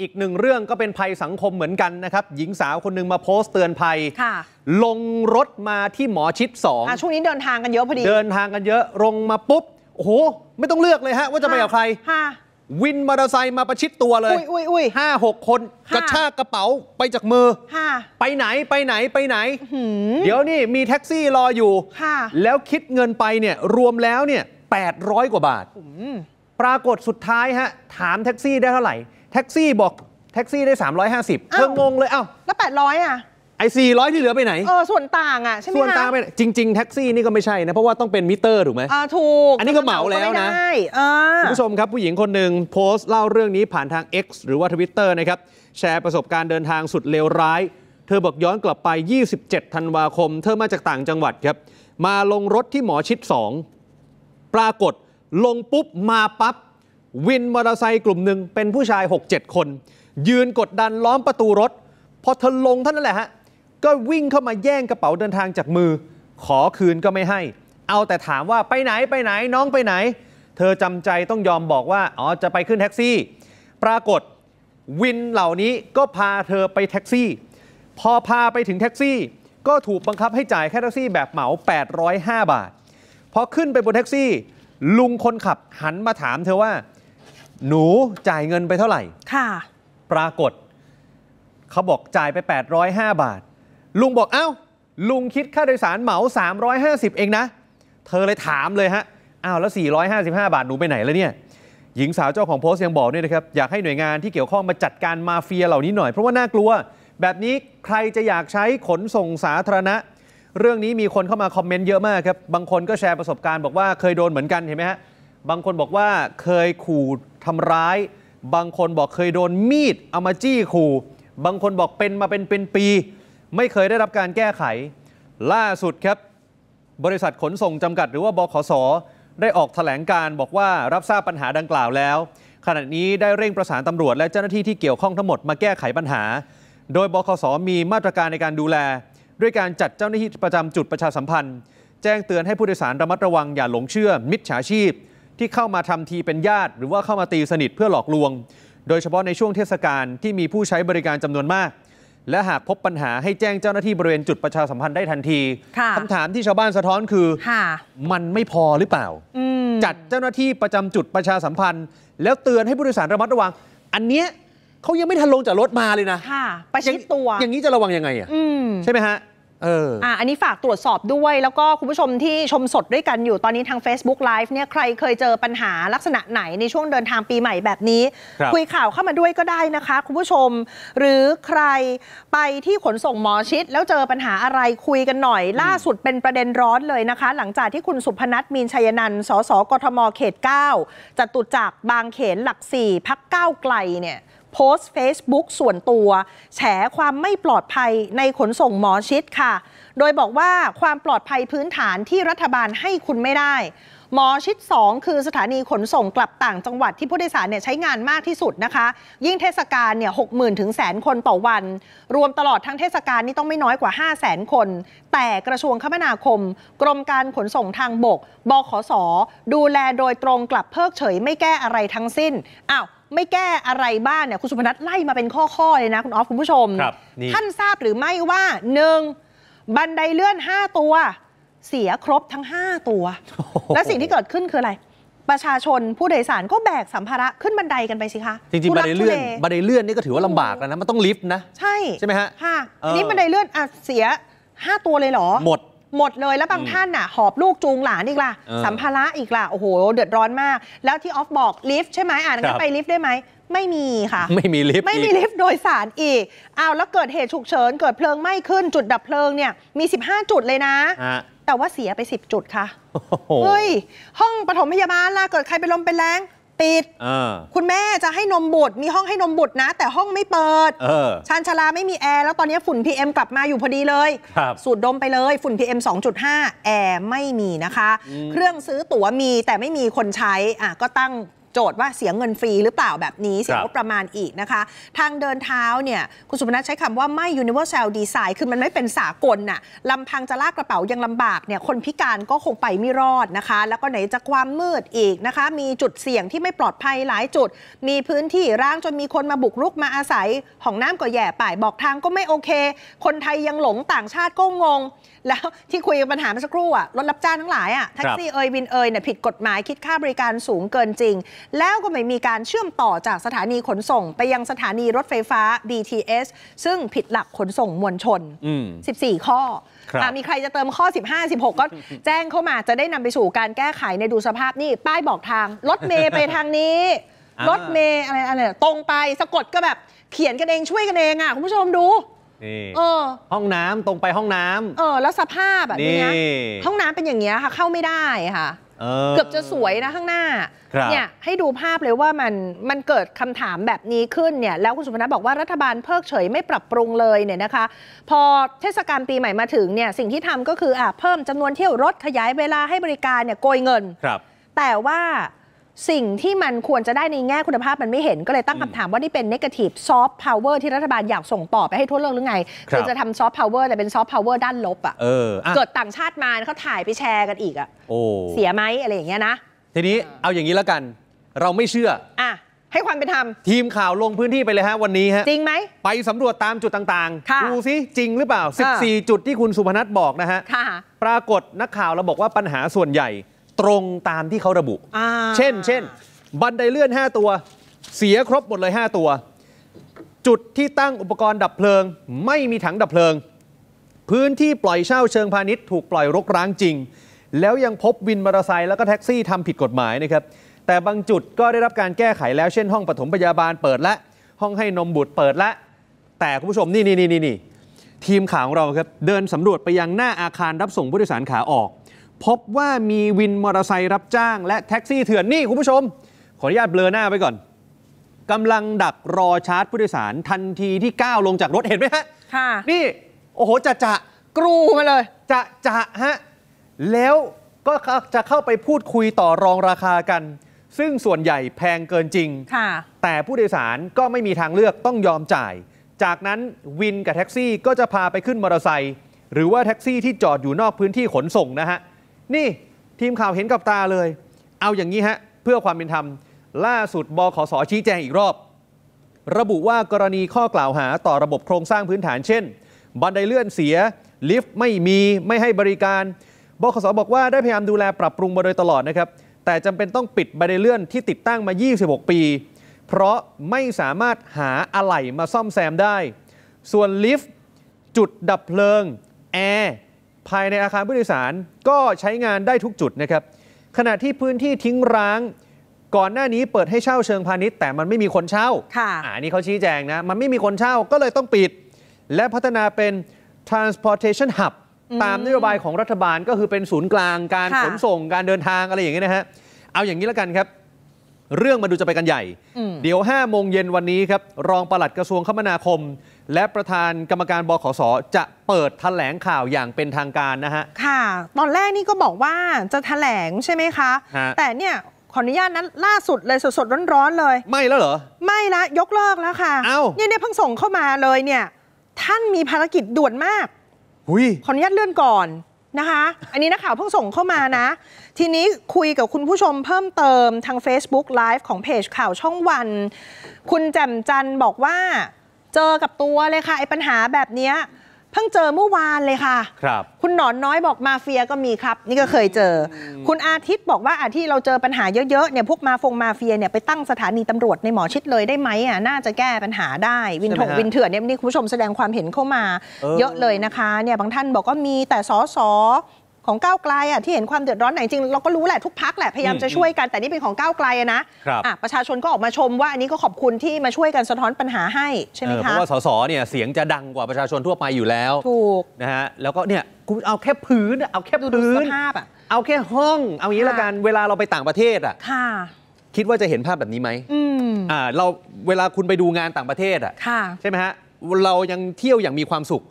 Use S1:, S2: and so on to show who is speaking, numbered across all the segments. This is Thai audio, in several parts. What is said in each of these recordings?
S1: อีกหนึ่งเรื่องก็เป็นภัยสังคมเหมือนกันนะครับ หญิงสาวคนหนึ่งมาโพสต์เตือนภัยลงรถมาที่หมอชิดสอง
S2: ช่วงนี้เดินทางกันเยอะพอดี เดิน
S1: ทางกันเยอะ ลงมาปุ๊บ โอ้โห ไม่ต้องเลือกเลยฮะ ว่าจะไปกับใครวินมอเตอร์ไซค์มาประชิดตัวเลยออุุ้้ยยห้าหกคนกระชากกระเป๋าไปจากมือไปไหนไปไหนไปไหนเดี๋ยวนี่มีแท็กซี่รออยู่แล้วคิดเงินไปเนี่ย รวมแล้วเนี่ยแปดร้อยกว่าบาทปรากฏสุดท้ายฮะถามแท็กซี่ได้เท่าไหร่แท็กซี่บอก แท็กซี่ได้ 350 เธองงเลยเอ้าแล้ว 800 อ่ะไอ้400 ที่เหลือไปไหน เอ
S2: อ ส่วนต่างอ่ะใช่ไหมส่วนต่างไปไหน
S1: จริง ๆ แท็กซี่นี่ก็ไม่ใช่นะ เพราะว่าต้องเป็นมิเตอร์ ถูกไหมอ่าถูก อันนี้ก็เหมาแล้วนะคุณผู้ชมครับผู้หญิงคนหนึ่งโพสต์เล่าเรื่องนี้ผ่านทาง X หรือว่าทวิตเตอร์นะครับ แชร์ประสบการณ์เดินทางสุดเลวร้าย เธอบอกย้อนกลับไป 27ธันวาคม เธอมาจากต่างจังหวัดครับมาลงรถที่หมอชิด2ปรากฏลงปุ๊บมาปั๊บวินมอเตอร์ไซค์กลุ่มหนึ่งเป็นผู้ชาย 6-7 คน ยืนกดดันล้อมประตูรถ พอเธอลงท่านั่นแหละฮะ ก็วิ่งเข้ามาแย่งกระเป๋าเดินทางจากมือ ขอคืนก็ไม่ให้ เอาแต่ถามว่าไปไหนไปไหนน้องไปไหน เธอจำใจต้องยอมบอกว่า อ๋อ จะไปขึ้นแท็กซี่ ปรากฏ วินเหล่านี้ก็พาเธอไปแท็กซี่ พอพาไปถึงแท็กซี่ก็ถูกบังคับให้จ่ายค่แท็กซี่แบบเหมา805บาทพอขึ้นไปบนแท็กซี่ ลุงคนขับหันมาถามเธอว่าหนูจ่ายเงินไปเท่าไหร่ ค่ะ ปรากฏเขาบอกจ่ายไป 805 บาท ลุงบอกเอา้า ลุงคิดค่าโดยสารเหมา 350 เองนะ เธอเลยถามเลยฮะ อ้าว แล้ว 455 บาทหนูไปไหนแล้วเนี่ย หญิงสาวเจ้าของโพสต์ยังบอกด้วยนะครับ อยากให้หน่วยงานที่เกี่ยวข้องมาจัดการมาเฟียเหล่านี้หน่อย เพราะว่าน่ากลัว แบบนี้ใครจะอยากใช้ขนส่งสาธารณะ เรื่องนี้มีคนเข้ามาคอมเมนต์เยอะมากครับ บางคนก็แชร์ประสบการณ์บอกว่าเคยโดนเหมือนกันเห็นไหมฮะ บางคนบอกว่าเคยขู่ทำร้าย บางคนบอกเคยโดนมีดเอามาจี้ขู่บางคนบอกเป็นมาเป็นเป็นปี ไม่เคยได้รับการแก้ไข ล่าสุดครับ บริษัทขนส่งจำกัดหรือว่าบขสได้ออกถแถลงการบอกว่ารับทราบปัญหาดังกล่าวแล้ว ขณะนี้ได้เร่งประสานตำรวจและเจ้าหน้าที่ที่เกี่ยวข้องทั้งหมดมาแก้ไขปัญหา โดยบขสมีมาตรการในการดูแล ด้วยการจัดเจ้าหน้าที่ประจำจุดประชาสัมพันธ์ แจ้งเตือนให้ผู้โดยสารระมัดระวังอย่าหลงเชื่อ มิจฉาชีพที่เข้ามาทำทีเป็นญาติหรือว่าเข้ามาตีสนิทเพื่อหลอกลวง โดยเฉพาะในช่วงเทศกาลที่มีผู้ใช้บริการจำนวนมาก และหากพบปัญหาให้แจ้งเจ้าหน้าที่บริเวณจุดประชาสัมพันธ์ได้ทันทีคำถามที่ชาวบ้านสะท้อนคือ มันไม่พอหรือเปล่า จัดเจ้าหน้าที่ประจำจุดประชาสัมพันธ์ แล้วเตือนให้ผู้โดยสารระมัดระวัง อันเนี้ยเขายังไม่ทันลงจากรถมาเลยนะ
S2: ค่ะปชิดตัว อย่างน
S1: ี้จะระวังยังไงอ่ะใช่ไหมฮะเออ
S2: อันนี้ฝากตรวจสอบด้วย แล้วก็คุณผู้ชมที่ชมสดด้วยกันอยู่ตอนนี้ทาง Facebook Live เนี่ยใครเคยเจอปัญหาลักษณะไหนในช่วงเดินทางปีใหม่แบบนี้ คุยข่าวเข้ามาด้วยก็ได้นะคะ คุณผู้ชมหรือใครไปที่ขนส่งหมอชิดแล้วเจอปัญหาอะไรคุยกันหน่อย ล่าสุดเป็นประเด็นร้อนเลยนะคะ หลังจากที่คุณสุพนัทมีนชัยนันสสกทมเขต 9จตุจักรบางเขนหลักสี่พักเก้าไกลเนี่ยโพสต์ Facebook ส่วนตัวแฉความไม่ปลอดภัยในขนส่งหมอชิดค่ะ โดยบอกว่าความปลอดภัยพื้นฐานที่รัฐบาลให้คุณไม่ได้ หมอชิด 2 คือสถานีขนส่งกลับต่างจังหวัดที่ผู้โดยสารเนี่ยใช้งานมากที่สุดนะคะ ยิ่งเทศกาลเนี่ยหกหมื่นถึงแสนคนต่อวัน รวมตลอดทั้งเทศกาลนี่ต้องไม่น้อยกว่า 5 0 0แสนคน แต่กระทรวงคมนาคม กรมการขนส่งทางบก บขสดูแลโดยตรงกลับเพิกเฉยไม่แก้อะไรทั้งสิ้นอ้าวไม่แก้อะไรบ้างเนี่ยคุณสุพนัทไล่มาเป็นข้อๆเลยนะ คุณออฟคุณผู้ชม ท่านทราบหรือไม่ว่าหนึ่งบันไดเลื่อน 5 ตัวเสียครบทั้ง 5 ตัว และสิ่งที่เกิดขึ้นคืออะไร ประชาชนผู้โดยสารก็แบกสัมภาระ ขึ้นบันไดกันไปสิคะจริง ๆ บันไดเลื่อน บั
S1: นไดเลื่อนนี่ก็ถือว่าลำบากแล้วนะมันต้องลิฟต์นะ ใช่ ใช่ไหมฮะ
S2: ค่ะนี่บันไดเลื่อนอ่ะเสีย 5 ตัวเลยเหรอหมดหมดเลย แล้วบางท่านน่ะหอบลูกจูงหลานอีกล่ะ สัมภาระอีกล่ะ โอ้โห เดือดร้อนมาก แล้วที่ออฟบอก ลิฟต์ใช่ไหมอ่านงั้นไปลิฟต์ได้ไหมไม่มีค่ะ ไม่มีลิฟต์ไม่มีลิฟต์โดยสารอีกอ้าวแล้วเกิดเหตุฉุกเฉิน เกิดเพลิงไหม้ขึ้นจุดดับเพลิงเนี่ยมี 15 จุดเลยนะ แต่ว่าเสียไป 10 จุดค่ะเฮ้ยห้องปฐมพยาบาลล่ะเกิดใครเป็นลมเป็นแรงปิดคุณแม่จะให้นมบุตรมีห้องให้นมบุตรนะ แต่ห้องไม่เปิดชานชาลาไม่มีแอร์ แล้วตอนนี้ฝุ่น PM กลับมาอยู่พอดีเลย สูดดมไปเลยฝุ่น PM 2.5 แอร์ไม่มีนะคะ เครื่องซื้อตั๋วมี แต่ไม่มีคนใช้อ่ะก็ตั้งโจทย์ว่าเสียเงินฟรีหรือเปล่าแบบนี้เสียงบประมาณอีกนะคะ ทางเดินเท้าเนี่ยคุณสุพนัทใช้คำว่าไม่ universal design คือมันไม่เป็นสากลน่ะลำพังจะลากกระเป๋ายังลำบากเนี่ยคนพิการก็คงไปไม่รอดนะคะ แล้วก็ไหนจะความมืดอีกนะคะ มีจุดเสี่ยงที่ไม่ปลอดภัยหลายจุด มีพื้นที่ร้างจนมีคนมาบุกรุกมาอาศัยของน้ำก็แย่ป่ายบอกทางก็ไม่โอเค คนไทยยังหลงต่างชาติก็งงแล้วที่คุยปัญหาเมื่อสักครู่อ่ะรถรับจ้างทั้งหลายอ่ะแท็กซี่เอยวินเอยเนี่ยผิดกฎหมายคิดค่าบริการสูงเกินจริงแล้วก็ไม่มีการเชื่อมต่อจากสถานีขนส่งไปยังสถานีรถไฟฟ้า BTS ซึ่งผิดหลักขนส่งมวลชน 14 ข้อมีใครจะเติมข้อ 15 16 ก็แจ้งเข้ามาจะได้นำไปสู่การแก้ไขในดูสภาพนี่ ป้ายบอกทาง รถเมย์ไปทางนี้ รถเมย์อะไรอะไรตรงไปสะกดก็แบบเขียนกันเองช่วยกันเองอ่ะคุณผู้ชมดู
S1: เออ ห้องน้ำตรงไปห้องน้ำ
S2: เออแล้วสภาพแบบนี้ห้องน้ำเป็นอย่างเงี้ยค่ะ เข้าไม่ได้ค่ะเกือบจะสวยนะ ข้างหน้า เนี่ย ให้ดูภาพเลยว่ามัน มันเกิดคำถามแบบนี้ขึ้นเนี่ยแล้วคุณสุพนัทบอกว่ารัฐบาลเพิกเฉยไม่ปรับปรุงเลยเนี่ยนะคะ พอเทศกาลปีใหม่มาถึงเนี่ยสิ่งที่ทำก็คืออ่ะเพิ่มจำนวนเที่ยวรถขยายเวลาให้บริการเนี่ยโกยเงิน ครับ แต่ว่าสิ่งที่มันควรจะได้ในแง่คุณภาพมันไม่เห็นก็เลยตั้งคำถามว่านี่เป็นนกาทีฟซอฟต์พาวเวอร์ที่รัฐบาลอยากส่งต่อไปให้ทั่วโลกหรือไง คือจะทำซอฟต์พาวเวอร์แต่เป็นซอฟต์พาวเวอร์ด้านลบอ่ะเกิดต่างชาติมาเขาถ่ายไปแชร์กันอีกอ่ะเสียไหมอะไรอย่างเงี้ยนะ
S1: ทีนี้เอาอย่างนี้แล้วกัน เราไม่เชื่อ
S2: อ่ะ ให้ความเป็นธรรม
S1: ทีมข่าวลงพื้นที่ไปเลยฮะวันนี้ฮะจริงไหมไปสำรวจตามจุดต่างๆดูซิจริงหรือเปล่า14จุดที่คุณสุพนัทบอกนะฮะปรากฏนักข่าวเราบอกว่าปัญหาส่วนใหญ่ตรงตามที่เขาระบุ เช่น เช่น บันไดเลื่อน 5 ตัว เสียครบหมดเลย 5 ตัว จุดที่ตั้งอุปกรณ์ดับเพลิง ไม่มีถังดับเพลิง พื้นที่ปล่อยเช่าเชิงพาณิชย์ถูกปล่อยรกร้างจริง แล้วยังพบวินมอเตอร์ไซค์แล้วก็แท็กซี่ทำผิดกฎหมายนะครับ แต่บางจุดก็ได้รับการแก้ไขแล้ว เช่นห้องปฐมพยาบาลเปิดและ ห้องให้นมบุตรเปิดและ แต่คุณผู้ชมนี่นี่นี่นี่ทีมข่าวของเราครับเดินสำรวจไปยังหน้าอาคารรับส่งผู้โดยสารขาออกพบว่ามีวินมอเตอร์ไซค์รับจ้าง และแท็กซี่เถื่อน นี่ คุณผู้ชม ขออนุญาตเบลอหน้าไว้ก่อนกำลังดักรอชาร์จ ผู้โดยสารทันทีที่ก้าวลงจากรถเห็นไหมฮะ ค่ะ นี่ โอ้โหจะจะกรูมาเลยจะจะฮะ แล้วก็จะเข้าไปพูดคุยต่อรองราคากัน ซึ่งส่วนใหญ่แพงเกินจริง ค่ะ แต่ผู้โดยสารก็ไม่มีทางเลือกต้องยอมจ่าย จากนั้นวินกับแท็กซี่ก็จะพาไปขึ้นมอเตอร์ไซค์หรือว่าแท็กซี่ที่จอดอยู่นอกพื้นที่ขนส่งนะฮะนี่ ทีมข่าวเห็นกับตาเลย เอาอย่างนี้ฮะ เพื่อความเป็นธรรมล่าสุดบขสชี้แจงอีกรอบ ระบุว่ากรณีข้อกล่าวหาต่อระบบโครงสร้างพื้นฐานเช่น บันไดเลื่อนเสียลิฟต์ไม่มีไม่ให้บริการบขสบอกว่าได้พยายามดูแลปรับปรุงมาโดยตลอดนะครับ แต่จำเป็นต้องปิดบันไดเลื่อนที่ติดตั้งมา 26 ปี เพราะไม่สามารถหาอะไหล่มาซ่อมแซมได้ ส่วนลิฟต์จุดดับเพลิงแอร์ภายในอาคารผู้โดยสารก็ใช้งานได้ทุกจุดนะครับ ขณะที่พื้นที่ทิ้งร้าง ก่อนหน้านี้เปิดให้เช่าเชิงพาณิชย์ แต่มันไม่มีคนเช่าค่ันี่เขาชี้แจงนะ มันไม่มีคนเช่าก็เลยต้องปิด และพัฒนาเป็น transportation hub ตามนโยบายของรัฐบาลก็คือเป็นศูนย์กลาง การขนส่งการเดินทางอะไรอย่างเงี้ยนะฮะเอาอย่างนี้แล้วกันครับ เรื่องมาดูจะไปกันใหญ่ เดี๋ยว5โมงเย็นวันนี้ครับรองปลัดกระทรวงคมนาคมและประธานกรรมการบขสจะเปิดแถลงข่าวอย่างเป็นทางการนะฮะ
S2: ค่ะ ตอนแรกนี่ก็บอกว่าจะแถลงใช่ไหมคะะแต่เนี่ยขออนุญาตนั้นล่าสุดเลยสด ๆ ร้อน ๆ เลย ไม่แล้วเหรอ ไม่ละยกเลิกแล้วค่ะ เอ้าเนี่ยเนี่ยเพิ่งส่งเข้ามาเลยเนี่ยท่านมีภารกิจด่วนมาก หุยขออนุญาตเลื่อนก่อนนะคะ อันนี้นักข่าวเพิ่งส่งเข้ามานะ ทีนี้คุยกับคุณผู้ชมเพิ่มเติมทาง Facebook Live ของเพจข่าวช่องวัน คุณแจ่มจันทร์บอกว่าเจอกับตัวเลยค่ะ ไอ้ปัญหาแบบนี้เพิ่งเจอเมื่อวานเลยค่ะครับ คุณหนอนน้อยบอกมาเฟียก็มีครับ นี่ก็เคยเจอ คุณอาทิตย์บอกว่าอาที่เราเจอปัญหาเยอะๆเนี่ยพวกมาฟงมาเฟียเนี่ยไปตั้งสถานีตำรวจในหมอชิดเลยได้ไหมอ่ะน่าจะแก้ปัญหาได้ วินถกวินเถื่อนเนี่ยนี่คุณผู้ชมแสดงความเห็นเข้ามาเออเยอะเลยนะคะเนี่ยบางท่านบอกว่ามีแต่สอสอของก้าวไกลอ่ะที่เห็นความเดือดร้อนไหนจริงเราก็รู้แหละทุกพักแหละพยายามจะช่วยกัน แต่นี่เป็นของก้าวไกลนะรับประชาชนก็ออกมาชมว่าอันนี้ก็ขอบคุณที่มาช่วยกันสะท้อนปัญหาให
S1: ้ใช่ไหมคะเพราะว่าสสเนี่ย เสียงจะดังกว่าประชาชนทั่วไปอยู่แล้วถูกนะฮะแล้วก็เนี่ยคุณเอาแค่พื้น เอาแค่พื้นเอาแค่ห้อง เอางี้ละกันเวลาเราไปต่างประเทศอ่ะคิดว่าจะเห็นภาพแบบนี้ไหมอ่าเราเวลาคุณไปดูงานต่างประเทศอ่ะใช่ไหมฮะเรายังเที่ยวอย่างมีความสุข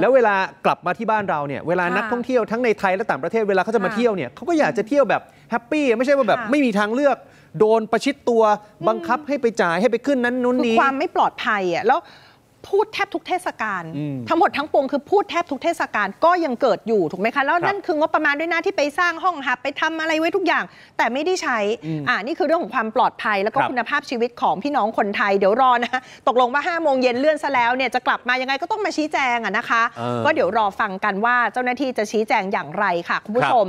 S1: แล้วเวลากลับมาที่บ้านเราเนี่ยเวลานักท่องเที่ยวทั้งในไทยและต่างประเทศเวลาเขาจะมาเที่ยวเนี่ยเขาก็อยากจะเที่ยวแบบแฮปปี้ไม่ใช่ว่าแบบไม่มีทางเลือก โดนประชิดตัวบังคับให้ไปจ่ายให้ไปขึ้นนั้นนู้นนี้ ความ
S2: ไม่ปลอดภัยอ่ะแล้วพูดแทบทุกเทศกาลทั้งหมดทั้งปวงคือพูดแทบทุกเทศกาลก็ยังเกิดอยู่ถูกไหมคะ แล้วนั่นคืองบประมาณด้วยนะที่ไปสร้างห้องหับ ไปทำอะไรไว้ทุกอย่างแต่ไม่ได้ใช้ อ่านี่คือเรื่องของความปลอดภัยแล้วก็คุณภาพชีวิตของพี่น้องคนไทย เดี๋ยวรอนะ ตกลงว่า5้าโมงเย็นเลื่อนซะแล้วเนี่ยจะกลับมายังไงก็ต้องมาชี้แจงอะนะคะ ก็เดี๋ยวรอฟังกันว่าเจ้าหน้าที่จะชี้แจงอย่างไรค่ะคุณผู้ชม